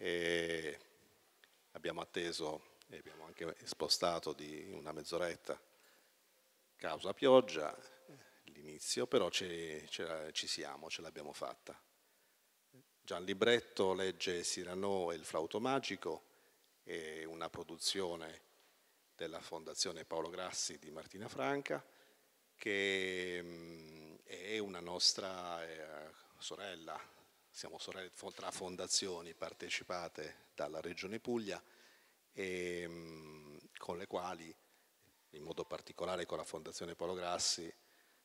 e abbiamo atteso e abbiamo anche spostato di una mezz'oretta causa pioggia l'inizio, però ci, ci siamo, ce l'abbiamo fatta. Gian Libretto legge Cyrano e il flauto magico, è una produzione della Fondazione Paolo Grassi di Martina Franca, che mm, è una nostra eh, sorella, siamo sorelle tra fondazioni partecipate dalla Regione Puglia e, ehm, con le quali, in modo particolare con la Fondazione Polo Grassi,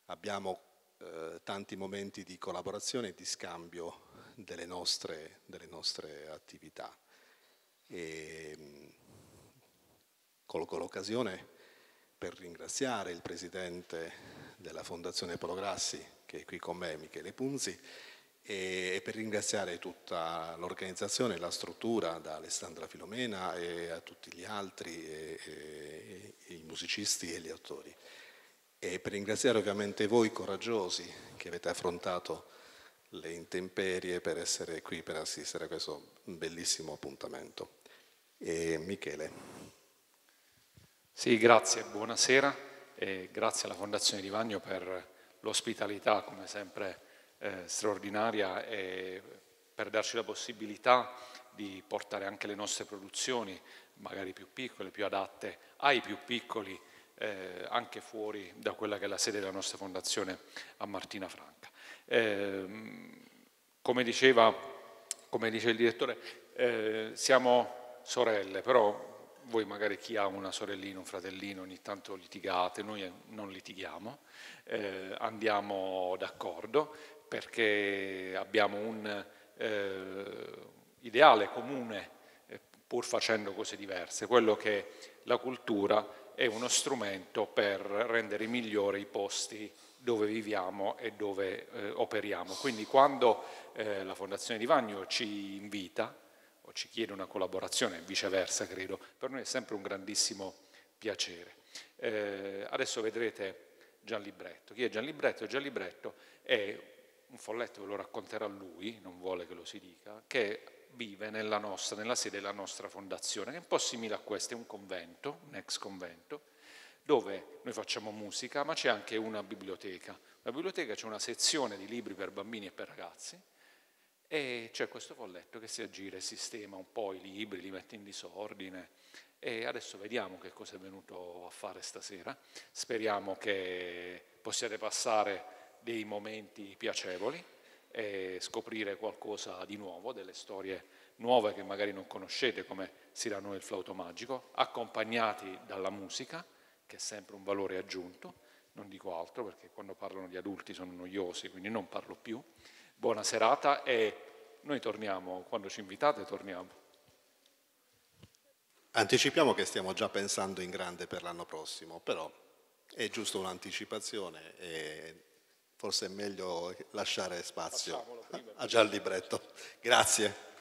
abbiamo eh, tanti momenti di collaborazione e di scambio delle nostre, delle nostre attività. E, ehm, colgo l'occasione per ringraziare il presidente della Fondazione Polo Grassi, che è qui con me, Michele Punzi, e per ringraziare tutta l'organizzazione, la struttura, da Alessandra Filomena e a tutti gli altri, e, e, e i musicisti e gli attori. E per ringraziare ovviamente voi coraggiosi che avete affrontato le intemperie per essere qui, per assistere a questo bellissimo appuntamento. E Michele. Sì, grazie, buonasera e grazie alla Fondazione Di Vagno per l'ospitalità, come sempre eh, straordinaria per darci la possibilità di portare anche le nostre produzioni, magari più piccole, più adatte ai più piccoli, eh, anche fuori da quella che è la sede della nostra fondazione a Martina Franca. Ehm, come, diceva, come dice il direttore, eh, siamo sorelle, però voi magari chi ha una sorellina, un fratellino, ogni tanto litigate, noi non litighiamo, eh, andiamo d'accordo, perché abbiamo un eh, ideale comune eh, pur facendo cose diverse, quello che la cultura è uno strumento per rendere migliori i posti dove viviamo e dove eh, operiamo. Quindi quando eh, la Fondazione di Vagno ci invita o ci chiede una collaborazione, viceversa credo, per noi è sempre un grandissimo piacere. Eh, adesso vedrete Gian Libretto. Chi è Gian Libretto? Gian Libretto è un folletto ve lo racconterà lui, non vuole che lo si dica, che vive nella, nostra, nella sede della nostra fondazione, che è un po' simile a questo, è un convento, un ex convento, dove noi facciamo musica, ma c'è anche una biblioteca. La biblioteca c'è una sezione di libri per bambini e per ragazzi e c'è questo folletto che si aggira e sistema un po' i libri, li mette in disordine e adesso vediamo che cosa è venuto a fare stasera. Speriamo che possiate passare dei momenti piacevoli e scoprire qualcosa di nuovo, delle storie nuove che magari non conoscete come Sirano e il flauto magico, accompagnati dalla musica, che è sempre un valore aggiunto, non dico altro perché quando parlano gli adulti sono noiosi, quindi non parlo più. Buona serata e noi torniamo, quando ci invitate torniamo. Anticipiamo che stiamo già pensando in grande per l'anno prossimo, però è giusto un'anticipazione. E forse è meglio lasciare spazio a già il libretto. Grazie.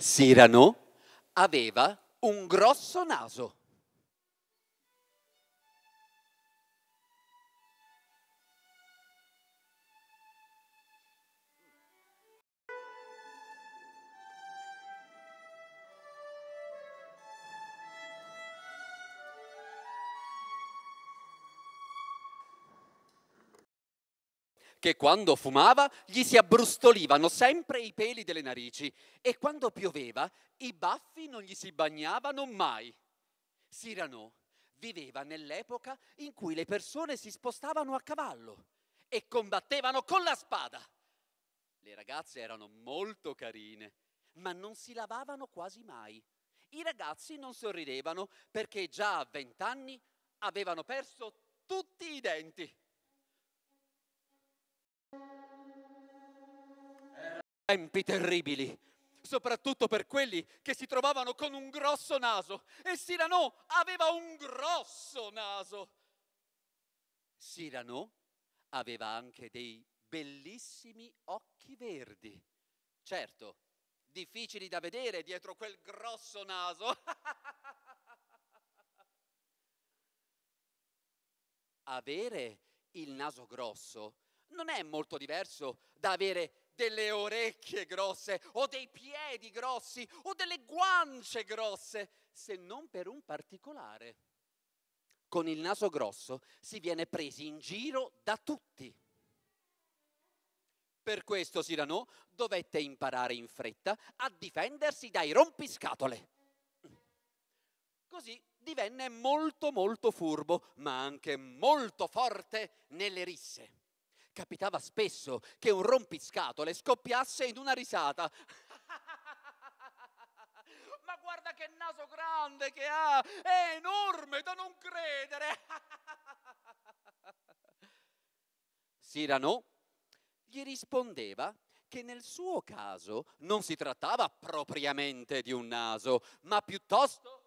Sirano aveva un grosso naso. che quando fumava gli si abbrustolivano sempre i peli delle narici e quando pioveva i baffi non gli si bagnavano mai. Cyrano viveva nell'epoca in cui le persone si spostavano a cavallo e combattevano con la spada. Le ragazze erano molto carine, ma non si lavavano quasi mai. I ragazzi non sorridevano perché già a vent'anni avevano perso tutti i denti. Tempi terribili, soprattutto per quelli che si trovavano con un grosso naso. E Sirano aveva un grosso naso. Sirano aveva anche dei bellissimi occhi verdi. Certo, difficili da vedere dietro quel grosso naso. Avere il naso grosso non è molto diverso da avere delle orecchie grosse o dei piedi grossi o delle guance grosse, se non per un particolare. Con il naso grosso si viene presi in giro da tutti. Per questo Cyrano dovette imparare in fretta a difendersi dai rompiscatole. Così divenne molto molto furbo, ma anche molto forte nelle risse capitava spesso che un rompiscatole scoppiasse in una risata. Ma guarda che naso grande che ha! È enorme da non credere! Sirano gli rispondeva che nel suo caso non si trattava propriamente di un naso, ma piuttosto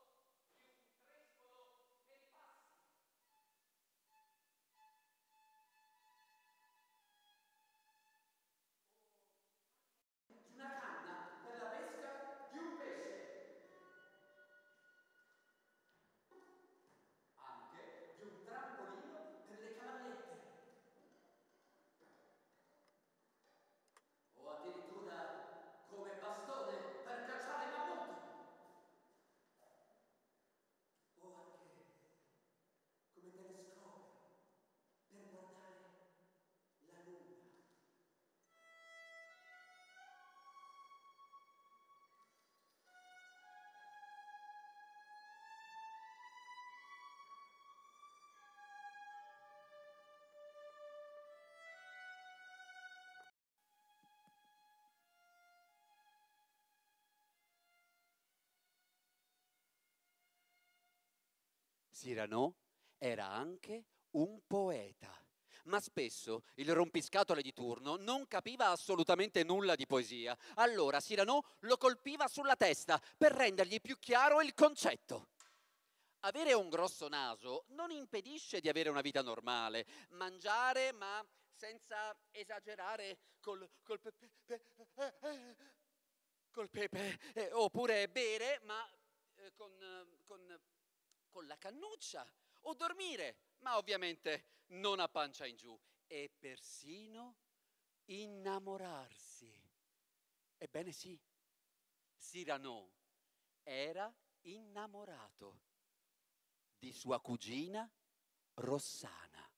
Cyrano era anche un poeta, ma spesso il rompiscatole di turno non capiva assolutamente nulla di poesia. Allora Cyrano lo colpiva sulla testa per rendergli più chiaro il concetto. Avere un grosso naso non impedisce di avere una vita normale, mangiare ma senza esagerare col, col pepe, pepe, col pepe eh, oppure bere ma eh, con, con con la cannuccia o dormire, ma ovviamente non a pancia in giù, e persino innamorarsi. Ebbene sì, Cyrano era innamorato di sua cugina Rossana.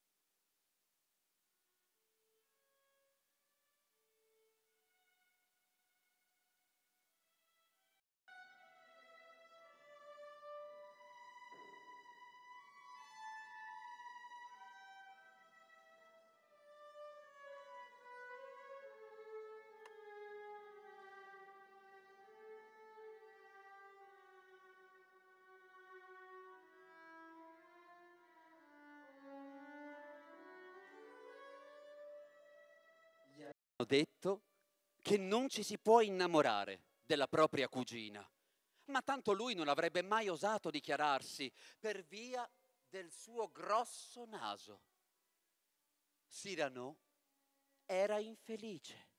stato detto che non ci si può innamorare della propria cugina, ma tanto lui non avrebbe mai osato dichiararsi per via del suo grosso naso. Cyrano era infelice.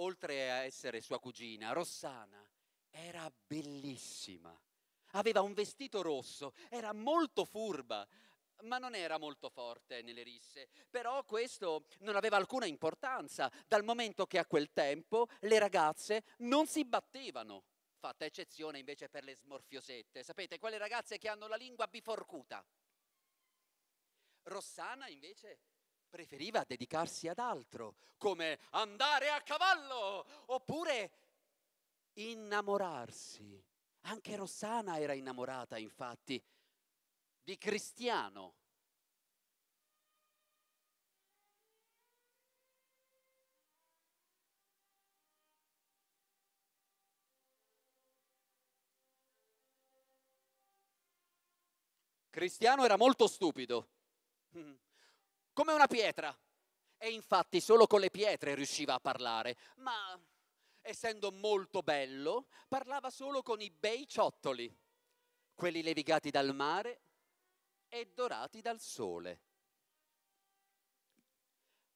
Oltre a essere sua cugina, Rossana era bellissima. Aveva un vestito rosso, era molto furba, ma non era molto forte nelle risse. Però questo non aveva alcuna importanza, dal momento che a quel tempo le ragazze non si battevano, fatta eccezione invece per le smorfiosette, sapete, quelle ragazze che hanno la lingua biforcuta. Rossana invece preferiva dedicarsi ad altro, come andare a cavallo oppure innamorarsi. Anche Rossana era innamorata, infatti, di cristiano. Cristiano era molto stupido, come una pietra. E infatti solo con le pietre riusciva a parlare, ma essendo molto bello, parlava solo con i bei ciottoli, quelli levigati dal mare e dorati dal sole.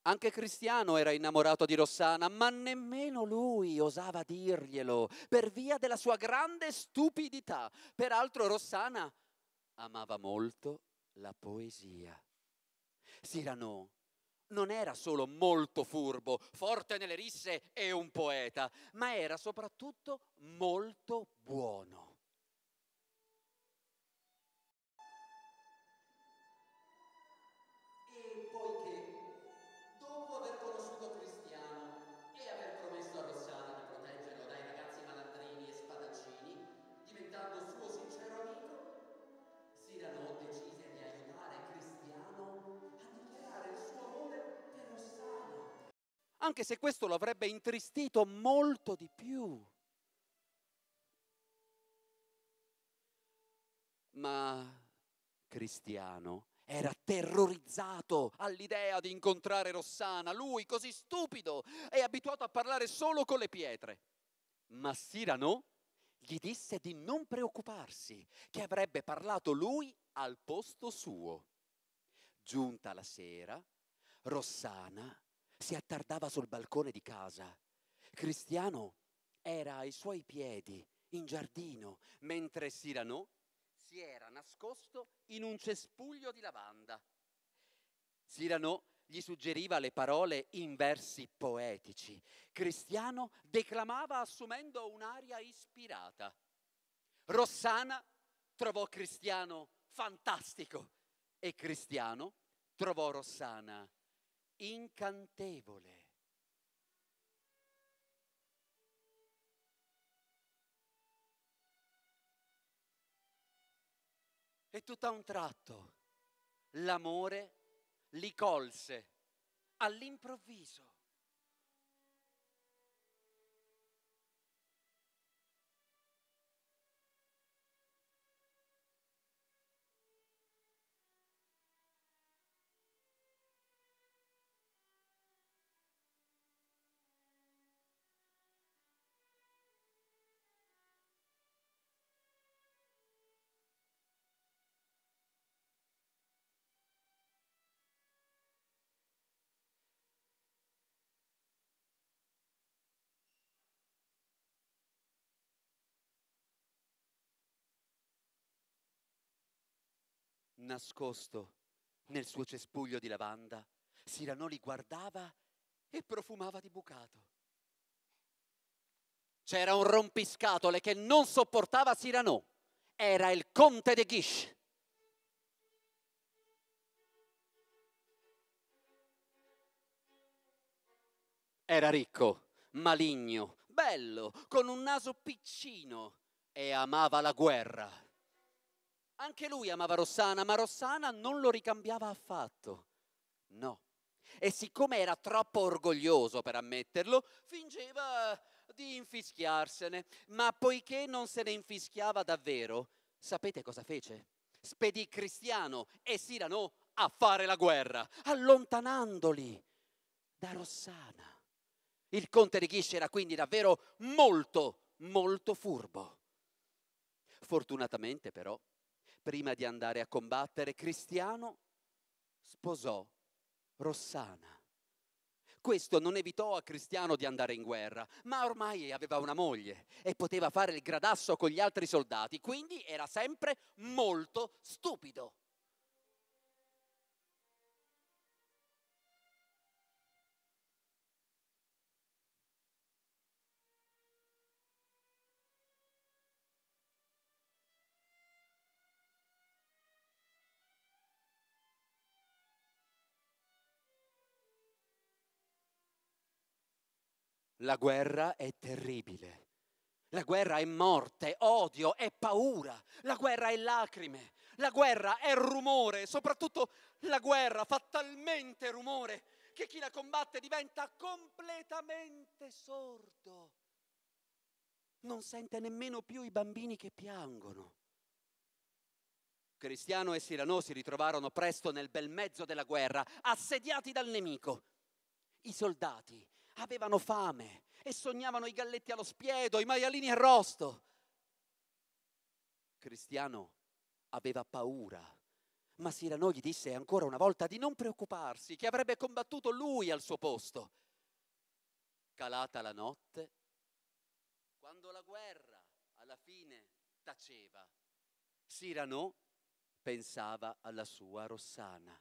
Anche Cristiano era innamorato di Rossana, ma nemmeno lui osava dirglielo per via della sua grande stupidità. Peraltro Rossana amava molto la poesia. Cyrano non era solo molto furbo, forte nelle risse e un poeta, ma era soprattutto molto buono. anche se questo lo avrebbe intristito molto di più. Ma Cristiano era terrorizzato all'idea di incontrare Rossana, lui così stupido e abituato a parlare solo con le pietre. Ma Sirano gli disse di non preoccuparsi, che avrebbe parlato lui al posto suo. Giunta la sera, Rossana si attardava sul balcone di casa. Cristiano era ai suoi piedi, in giardino, mentre Sirano si era nascosto in un cespuglio di lavanda. Sirano gli suggeriva le parole in versi poetici. Cristiano declamava assumendo un'aria ispirata. Rossana trovò Cristiano fantastico e Cristiano trovò Rossana incantevole. E tutto a un tratto l'amore li colse all'improvviso. nascosto nel suo cespuglio di lavanda, Sirano li guardava e profumava di bucato. C'era un rompiscatole che non sopportava Sirano, era il conte de Guiche. Era ricco, maligno, bello, con un naso piccino e amava la guerra. Anche lui amava Rossana, ma Rossana non lo ricambiava affatto. No. E siccome era troppo orgoglioso per ammetterlo, fingeva di infischiarsene. Ma poiché non se ne infischiava davvero, sapete cosa fece? Spedì Cristiano e Sirano a fare la guerra, allontanandoli da Rossana. Il conte Righisci era quindi davvero molto, molto furbo. Fortunatamente però prima di andare a combattere, Cristiano sposò Rossana. Questo non evitò a Cristiano di andare in guerra, ma ormai aveva una moglie e poteva fare il gradasso con gli altri soldati, quindi era sempre molto stupido. La guerra è terribile. La guerra è morte, odio, è paura. La guerra è lacrime. La guerra è rumore. Soprattutto la guerra fa talmente rumore che chi la combatte diventa completamente sordo. Non sente nemmeno più i bambini che piangono. Cristiano e Sirano si ritrovarono presto nel bel mezzo della guerra, assediati dal nemico. I soldati avevano fame e sognavano i galletti allo spiedo, i maialini arrosto. Cristiano aveva paura, ma Sirano gli disse ancora una volta di non preoccuparsi, che avrebbe combattuto lui al suo posto. Calata la notte, quando la guerra alla fine taceva, Sirano pensava alla sua Rossana.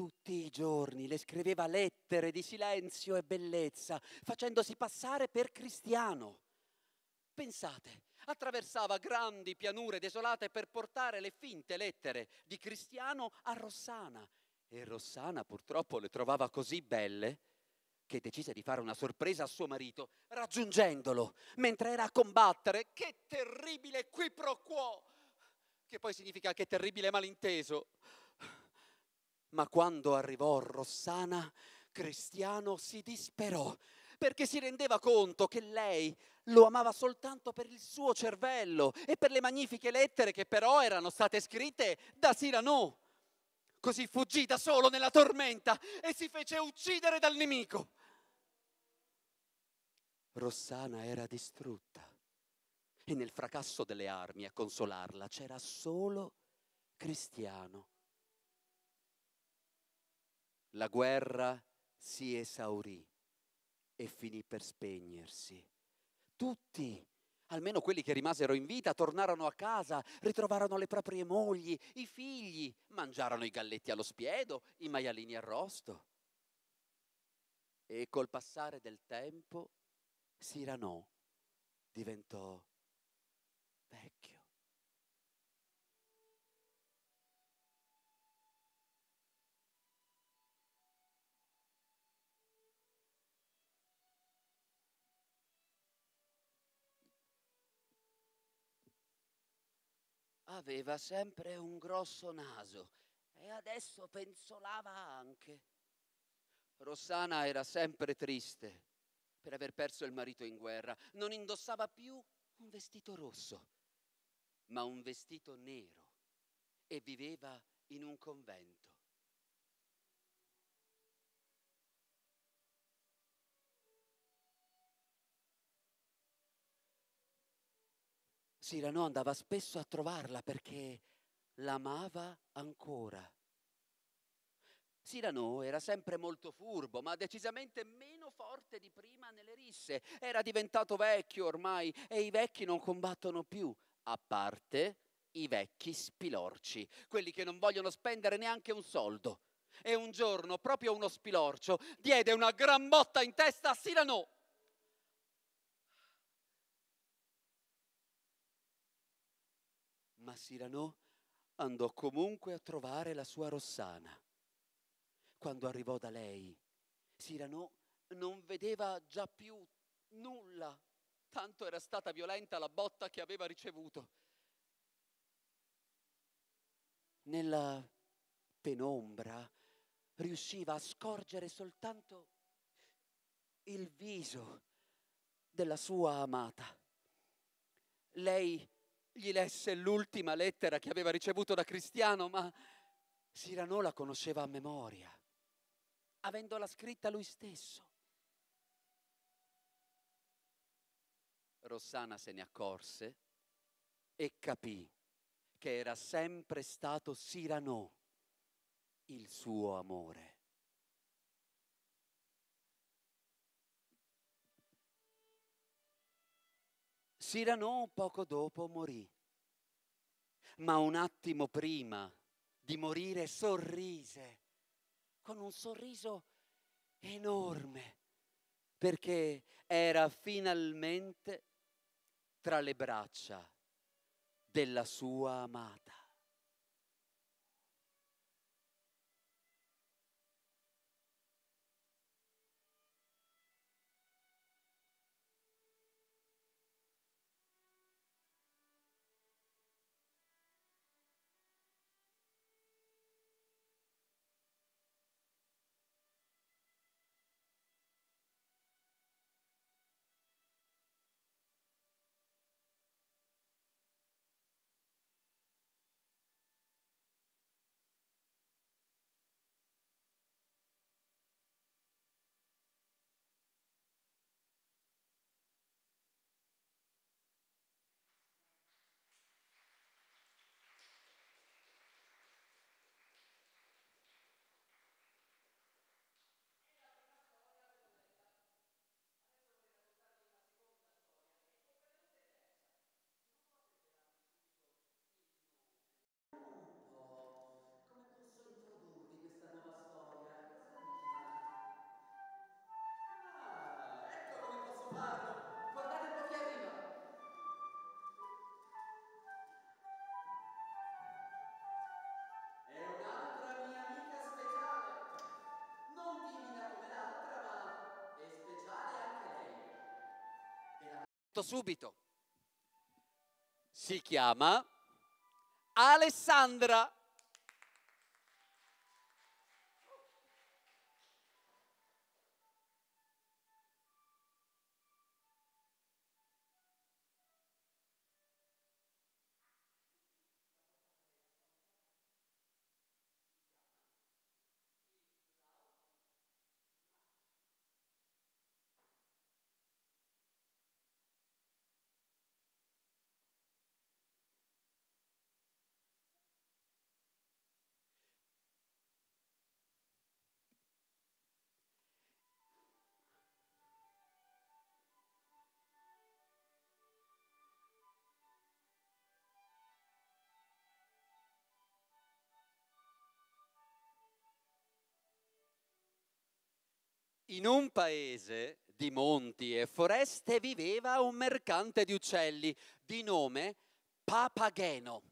tutti i giorni, le scriveva lettere di silenzio e bellezza, facendosi passare per cristiano. Pensate, attraversava grandi pianure desolate per portare le finte lettere di cristiano a Rossana. E Rossana purtroppo le trovava così belle che decise di fare una sorpresa a suo marito, raggiungendolo mentre era a combattere. Che terribile qui pro quo! Che poi significa che terribile malinteso ma quando arrivò Rossana, Cristiano si disperò perché si rendeva conto che lei lo amava soltanto per il suo cervello e per le magnifiche lettere che però erano state scritte da Cyrano. Così fuggì da solo nella tormenta e si fece uccidere dal nemico. Rossana era distrutta e nel fracasso delle armi a consolarla c'era solo Cristiano la guerra si esaurì e finì per spegnersi. Tutti, almeno quelli che rimasero in vita, tornarono a casa, ritrovarono le proprie mogli, i figli, mangiarono i galletti allo spiedo, i maialini arrosto. E col passare del tempo, Sirano diventò aveva sempre un grosso naso e adesso penzolava anche. Rossana era sempre triste per aver perso il marito in guerra. Non indossava più un vestito rosso, ma un vestito nero e viveva in un convento. Cyrano andava spesso a trovarla perché l'amava ancora. Cyrano era sempre molto furbo, ma decisamente meno forte di prima nelle risse. Era diventato vecchio ormai e i vecchi non combattono più, a parte i vecchi spilorci, quelli che non vogliono spendere neanche un soldo. E un giorno, proprio uno spilorcio, diede una gran botta in testa a Cyrano ma Sirano andò comunque a trovare la sua Rossana. Quando arrivò da lei, Sirano non vedeva già più nulla, tanto era stata violenta la botta che aveva ricevuto. Nella penombra riusciva a scorgere soltanto il viso della sua amata. Lei gli lesse l'ultima lettera che aveva ricevuto da Cristiano, ma Cyrano la conosceva a memoria, avendola scritta lui stesso. Rossana se ne accorse e capì che era sempre stato Cyrano il suo amore. Cyrano poco dopo morì, ma un attimo prima di morire sorrise con un sorriso enorme perché era finalmente tra le braccia della sua amata. detto subito. Si chiama Alessandra. In un paese di monti e foreste viveva un mercante di uccelli di nome Papageno.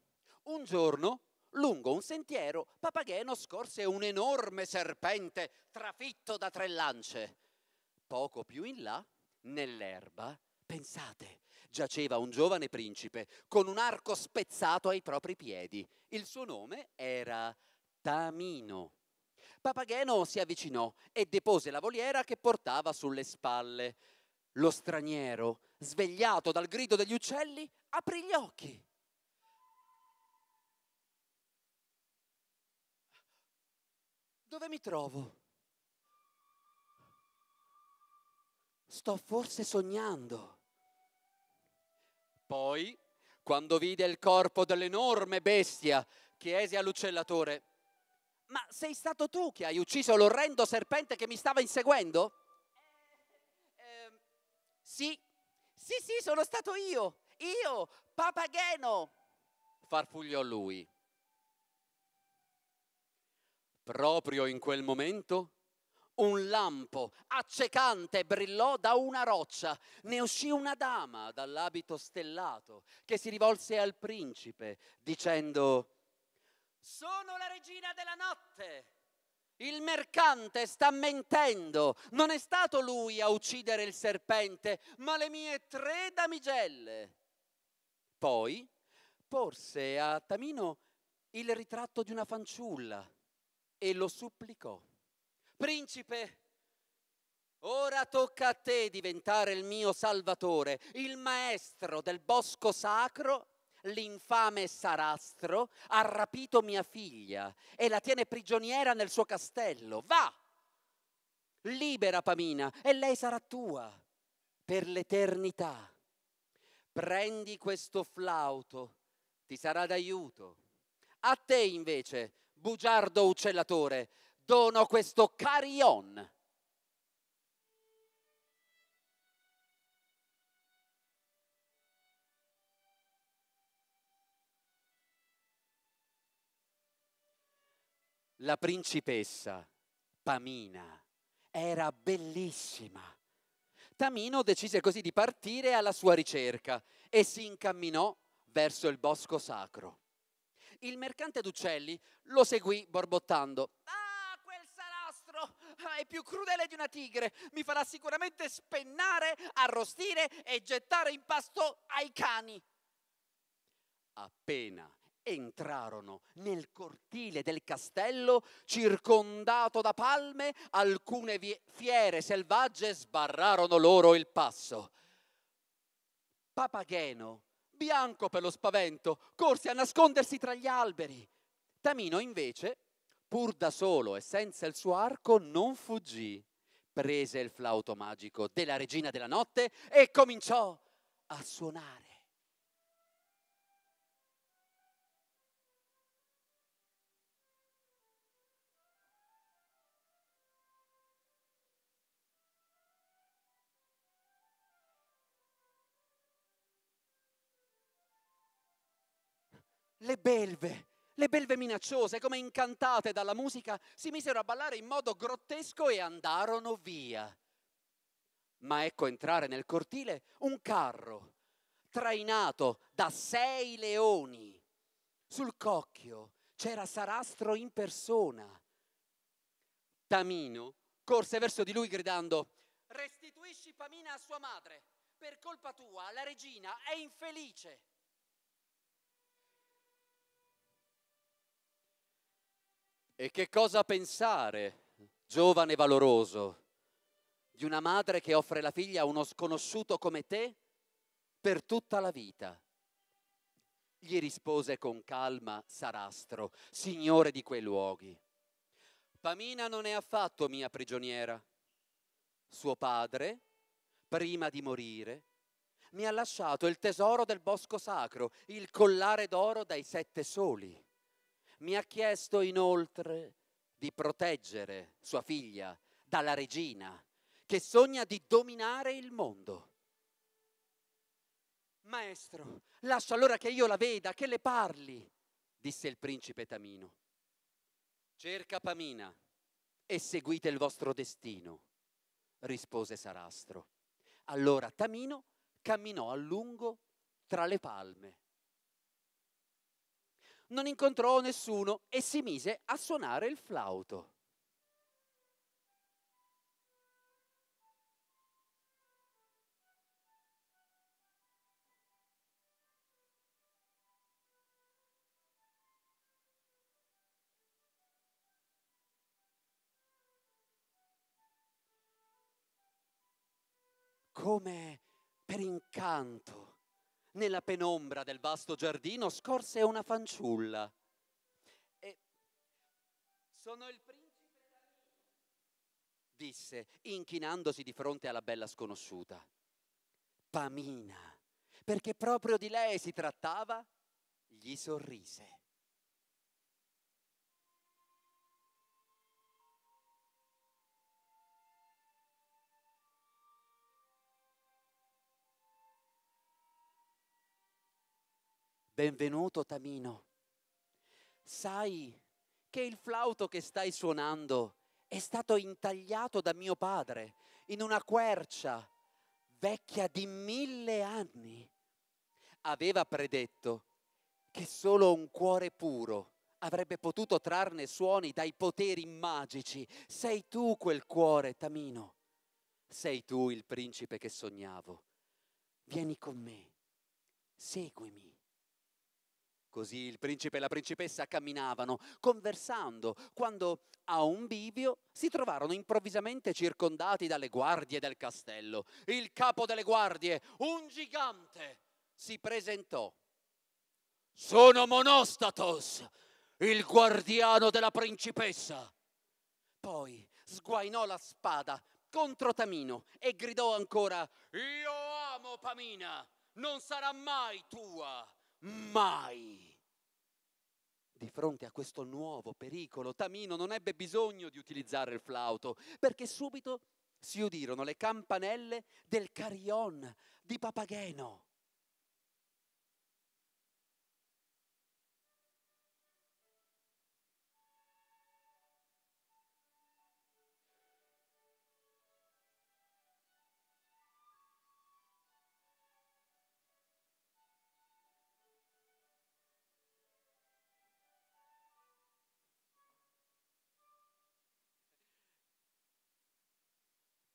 Un giorno, lungo un sentiero, Papageno scorse un enorme serpente trafitto da tre lance. Poco più in là, nell'erba, pensate, giaceva un giovane principe con un arco spezzato ai propri piedi. Il suo nome era Tamino. Papageno si avvicinò e depose la voliera che portava sulle spalle. Lo straniero, svegliato dal grido degli uccelli, aprì gli occhi. Dove mi trovo? Sto forse sognando. Poi, quando vide il corpo dell'enorme bestia chiese all'uccellatore ma sei stato tu che hai ucciso l'orrendo serpente che mi stava inseguendo? Eh, ehm, sì, sì, sì, sono stato io, io, papageno, farfugliò lui. Proprio in quel momento un lampo accecante brillò da una roccia. Ne uscì una dama dall'abito stellato che si rivolse al principe dicendo sono la regina della notte. Il mercante sta mentendo, non è stato lui a uccidere il serpente, ma le mie tre damigelle. Poi porse a Tamino il ritratto di una fanciulla e lo supplicò. Principe, ora tocca a te diventare il mio salvatore, il maestro del bosco sacro l'infame Sarastro ha rapito mia figlia e la tiene prigioniera nel suo castello. Va! Libera Pamina e lei sarà tua per l'eternità. Prendi questo flauto, ti sarà d'aiuto. A te invece, bugiardo uccellatore, dono questo carion la principessa Pamina era bellissima. Tamino decise così di partire alla sua ricerca e si incamminò verso il bosco sacro. Il mercante d'uccelli lo seguì borbottando. Ah, quel salastro ah, è più crudele di una tigre, mi farà sicuramente spennare, arrostire e gettare in pasto ai cani. Appena entrarono nel cortile del castello circondato da palme, alcune fiere selvagge sbarrarono loro il passo. Papageno, bianco per lo spavento, corse a nascondersi tra gli alberi. Tamino invece, pur da solo e senza il suo arco, non fuggì. Prese il flauto magico della regina della notte e cominciò a suonare le belve, le belve minacciose, come incantate dalla musica, si misero a ballare in modo grottesco e andarono via. Ma ecco entrare nel cortile un carro, trainato da sei leoni. Sul cocchio c'era Sarastro in persona. Tamino corse verso di lui gridando Restituisci Pamina a sua madre, per colpa tua la regina è infelice. E che cosa pensare, giovane valoroso, di una madre che offre la figlia a uno sconosciuto come te per tutta la vita? Gli rispose con calma Sarastro, signore di quei luoghi. Pamina non è affatto mia prigioniera. Suo padre, prima di morire, mi ha lasciato il tesoro del bosco sacro, il collare d'oro dai sette soli. Mi ha chiesto inoltre di proteggere sua figlia dalla regina che sogna di dominare il mondo. Maestro, lascia allora che io la veda, che le parli, disse il principe Tamino. Cerca Pamina e seguite il vostro destino, rispose Sarastro. Allora Tamino camminò a lungo tra le palme non incontrò nessuno e si mise a suonare il flauto. Come per incanto nella penombra del vasto giardino scorse una fanciulla. E sono il principe disse, inchinandosi di fronte alla bella sconosciuta. Pamina, perché proprio di lei si trattava, gli sorrise. benvenuto Tamino, sai che il flauto che stai suonando è stato intagliato da mio padre in una quercia vecchia di mille anni. Aveva predetto che solo un cuore puro avrebbe potuto trarne suoni dai poteri magici. Sei tu quel cuore, Tamino. Sei tu il principe che sognavo. Vieni con me, seguimi. Così il principe e la principessa camminavano, conversando, quando a un bivio si trovarono improvvisamente circondati dalle guardie del castello. Il capo delle guardie, un gigante, si presentò. Sono Monostatos, il guardiano della principessa. Poi sguainò la spada contro Tamino e gridò ancora Io amo Pamina, non sarà mai tua mai. Di fronte a questo nuovo pericolo, Tamino non ebbe bisogno di utilizzare il flauto, perché subito si udirono le campanelle del carion di Papageno.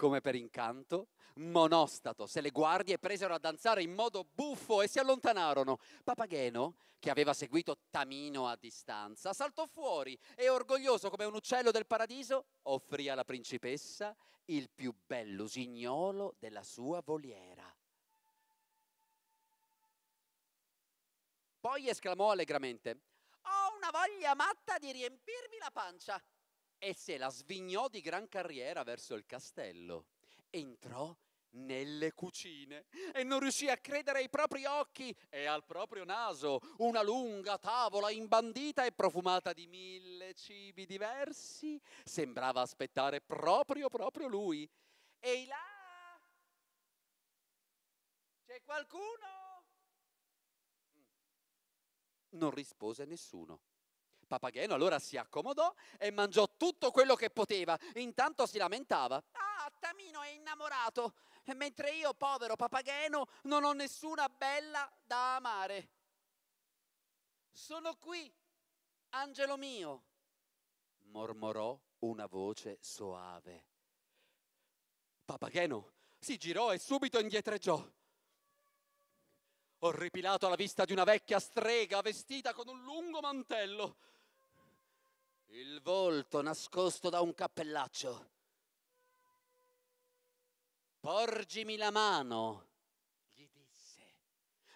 come per incanto, monostato se le guardie presero a danzare in modo buffo e si allontanarono. Papageno, che aveva seguito Tamino a distanza, saltò fuori e, orgoglioso come un uccello del paradiso, offrì alla principessa il più bello usignolo della sua voliera. Poi esclamò allegramente: Ho una voglia matta di riempirmi la pancia e se la svignò di gran carriera verso il castello. Entrò nelle cucine e non riuscì a credere ai propri occhi e al proprio naso una lunga tavola imbandita e profumata di mille cibi diversi sembrava aspettare proprio proprio lui ehi là c'è qualcuno mm. non rispose nessuno Papageno allora si accomodò e mangiò tutto quello che poteva. Intanto si lamentava. Ah, Tamino è innamorato, mentre io, povero Papageno, non ho nessuna bella da amare. Sono qui, angelo mio, mormorò una voce soave. Papageno si girò e subito indietreggiò. Orripilato alla vista di una vecchia strega vestita con un lungo mantello, il volto nascosto da un cappellaccio. Porgimi la mano, gli disse.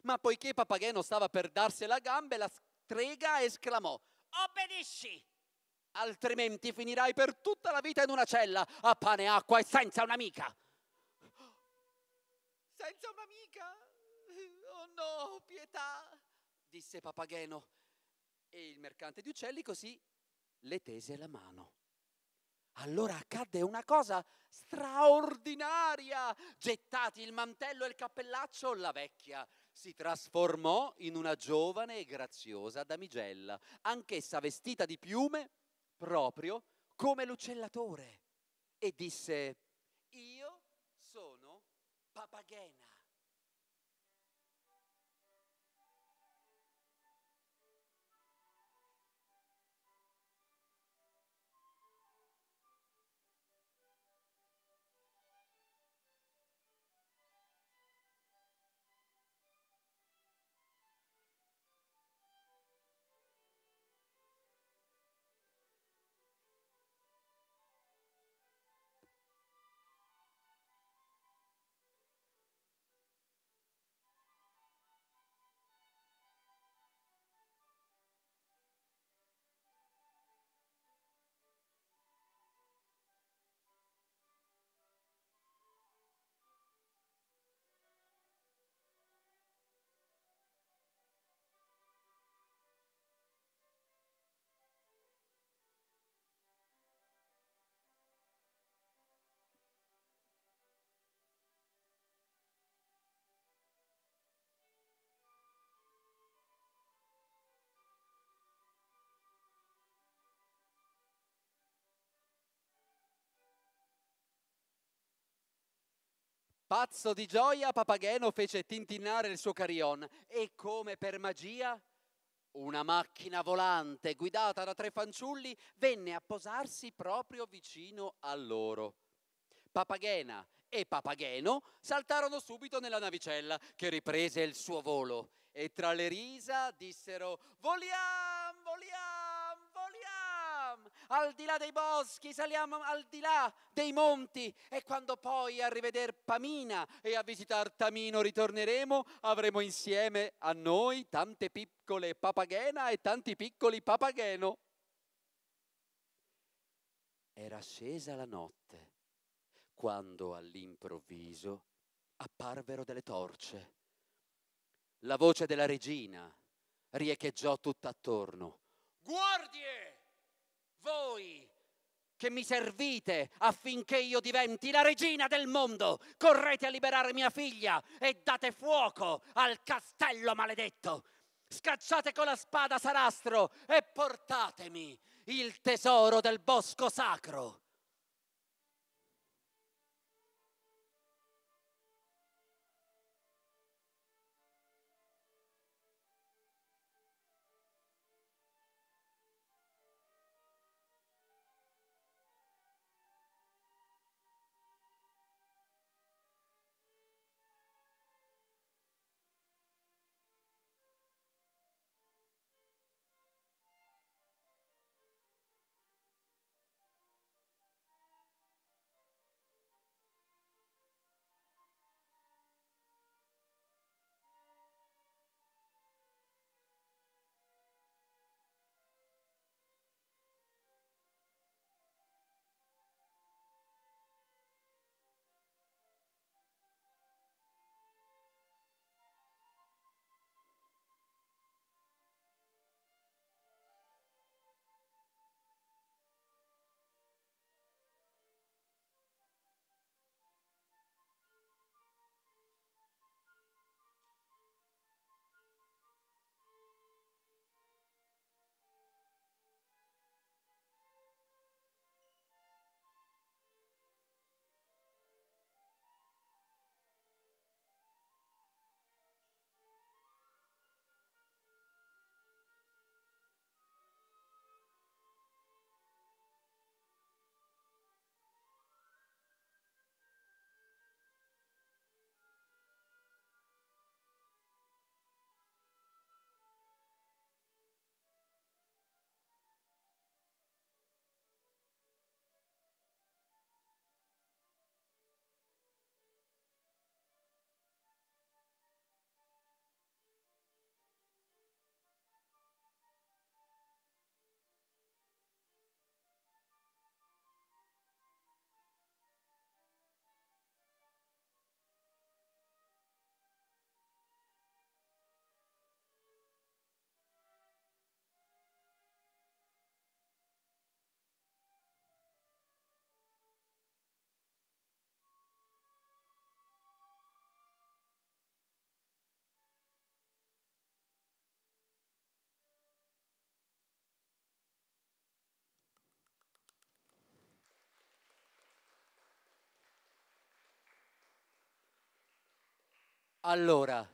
Ma poiché Papageno stava per darsi la gamba, la strega esclamò, obbedisci, altrimenti finirai per tutta la vita in una cella, a pane, e acqua e senza un'amica. Senza un'amica? Oh no, pietà, disse Papageno. E il mercante di uccelli così le tese la mano. Allora accadde una cosa straordinaria. Gettati il mantello e il cappellaccio, la vecchia si trasformò in una giovane e graziosa damigella, anch'essa vestita di piume, proprio come l'uccellatore, e disse, io sono Papagena. Pazzo di gioia, Papageno fece tintinnare il suo carillon e come per magia una macchina volante guidata da tre fanciulli venne a posarsi proprio vicino a loro. Papagena e Papageno saltarono subito nella navicella che riprese il suo volo e tra le risa dissero Voliamo, voliamo! al di là dei boschi, saliamo al di là dei monti e quando poi a riveder Pamina e a visitar Tamino ritorneremo, avremo insieme a noi tante piccole papagena e tanti piccoli papageno. Era scesa la notte quando all'improvviso apparvero delle torce. La voce della regina riecheggiò tutt'attorno. Guardie! voi che mi servite affinché io diventi la regina del mondo, correte a liberare mia figlia e date fuoco al castello maledetto. Scacciate con la spada Sarastro e portatemi il tesoro del bosco sacro. Allora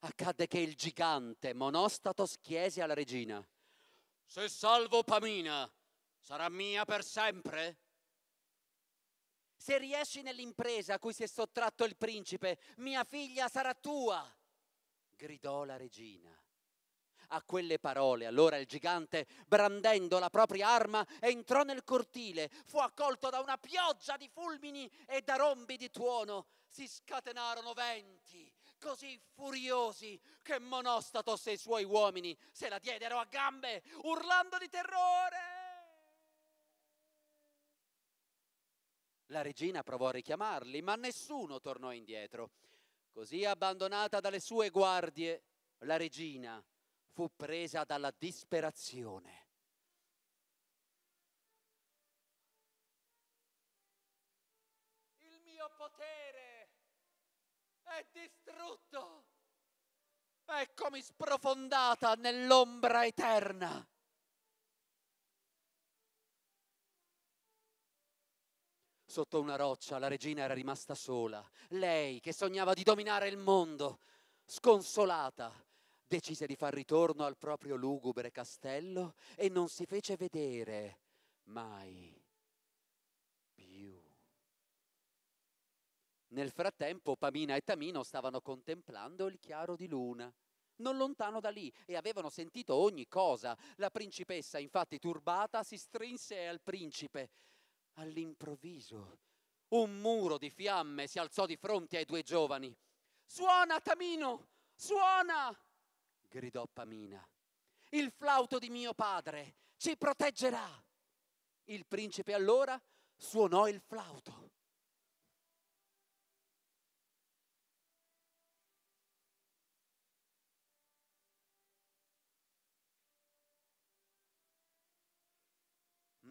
accadde che il gigante Monostatos chiese alla regina: Se salvo Pamina, sarà mia per sempre? Se riesci nell'impresa a cui si è sottratto il principe, mia figlia sarà tua, gridò la regina. A quelle parole allora il gigante, brandendo la propria arma, entrò nel cortile, fu accolto da una pioggia di fulmini e da rombi di tuono. Si scatenarono venti, così furiosi che Monostatos e i suoi uomini se la diedero a gambe, urlando di terrore. La regina provò a richiamarli, ma nessuno tornò indietro. Così abbandonata dalle sue guardie, la regina fu presa dalla disperazione è distrutto. Eccomi sprofondata nell'ombra eterna. Sotto una roccia la regina era rimasta sola. Lei, che sognava di dominare il mondo, sconsolata, decise di far ritorno al proprio lugubre castello e non si fece vedere mai. Nel frattempo Pamina e Tamino stavano contemplando il chiaro di luna, non lontano da lì, e avevano sentito ogni cosa. La principessa, infatti turbata, si strinse al principe. All'improvviso un muro di fiamme si alzò di fronte ai due giovani. Suona, Tamino! Suona! gridò Pamina. Il flauto di mio padre ci proteggerà! Il principe allora suonò il flauto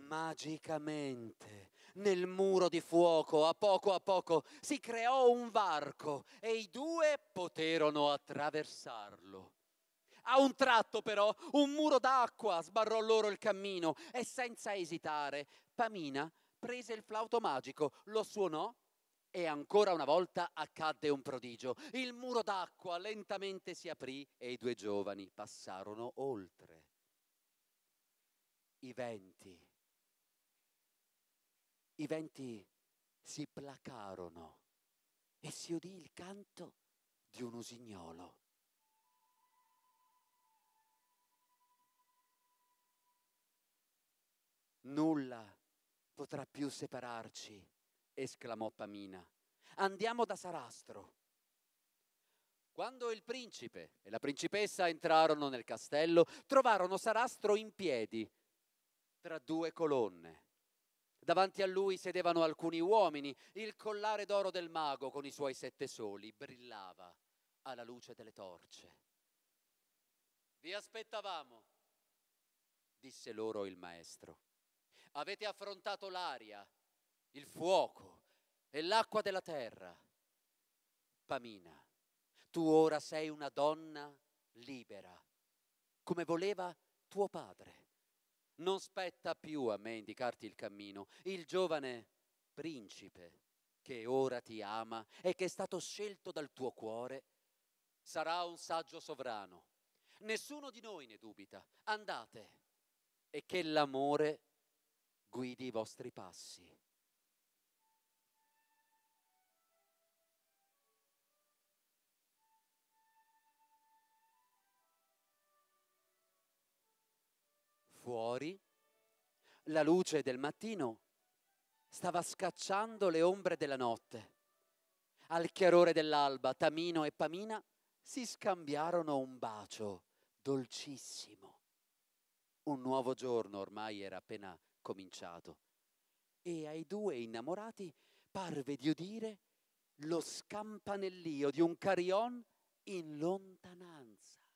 Magicamente nel muro di fuoco a poco a poco si creò un varco e i due poterono attraversarlo. A un tratto però un muro d'acqua sbarrò loro il cammino e senza esitare Pamina prese il flauto magico, lo suonò e ancora una volta accadde un prodigio. Il muro d'acqua lentamente si aprì e i due giovani passarono oltre. I venti i venti si placarono e si udì il canto di un usignolo. Nulla potrà più separarci, esclamò Pamina. Andiamo da Sarastro. Quando il principe e la principessa entrarono nel castello, trovarono Sarastro in piedi tra due colonne Davanti a lui sedevano alcuni uomini, il collare d'oro del mago con i suoi sette soli brillava alla luce delle torce. Vi aspettavamo, disse loro il maestro. Avete affrontato l'aria, il fuoco e l'acqua della terra. Pamina, tu ora sei una donna libera, come voleva tuo padre. Non spetta più a me indicarti il cammino. Il giovane principe che ora ti ama e che è stato scelto dal tuo cuore sarà un saggio sovrano. Nessuno di noi ne dubita. Andate e che l'amore guidi i vostri passi. fuori, la luce del mattino stava scacciando le ombre della notte. Al chiarore dell'alba, Tamino e Pamina si scambiarono un bacio dolcissimo. Un nuovo giorno ormai era appena cominciato e ai due innamorati parve di udire lo scampanellio di un carion in lontananza.